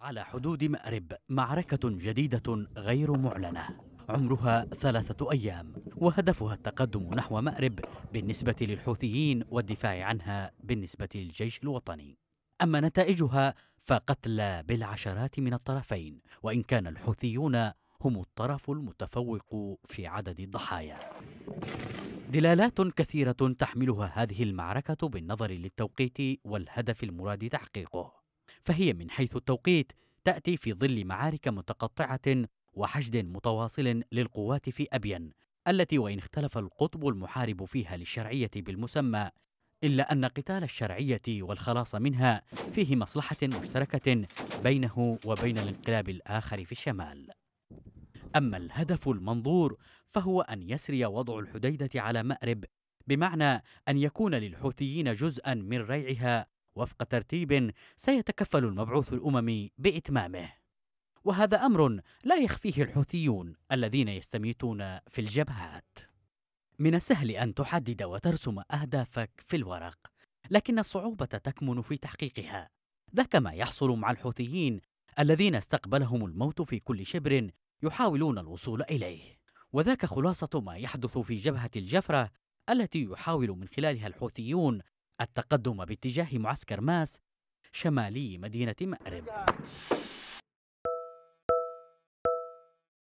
على حدود مأرب معركة جديدة غير معلنة عمرها ثلاثة أيام وهدفها التقدم نحو مأرب بالنسبة للحوثيين والدفاع عنها بالنسبة للجيش الوطني أما نتائجها فقتلى بالعشرات من الطرفين وإن كان الحوثيون هم الطرف المتفوق في عدد الضحايا دلالات كثيرة تحملها هذه المعركة بالنظر للتوقيت والهدف المراد تحقيقه فهي من حيث التوقيت تأتي في ظل معارك متقطعة وحشد متواصل للقوات في أبين التي وإن اختلف القطب المحارب فيها للشرعية بالمسمى إلا أن قتال الشرعية والخلاص منها فيه مصلحة مشتركة بينه وبين الانقلاب الآخر في الشمال أما الهدف المنظور فهو أن يسري وضع الحديدة على مأرب بمعنى أن يكون للحوثيين جزءا من ريعها وفق ترتيب سيتكفل المبعوث الاممي باتمامه وهذا امر لا يخفيه الحوثيون الذين يستميتون في الجبهات من السهل ان تحدد وترسم اهدافك في الورق لكن الصعوبه تكمن في تحقيقها ذاك ما يحصل مع الحوثيين الذين استقبلهم الموت في كل شبر يحاولون الوصول اليه وذاك خلاصه ما يحدث في جبهه الجفره التي يحاول من خلالها الحوثيون التقدم باتجاه معسكر ماس شمالي مدينة مأرب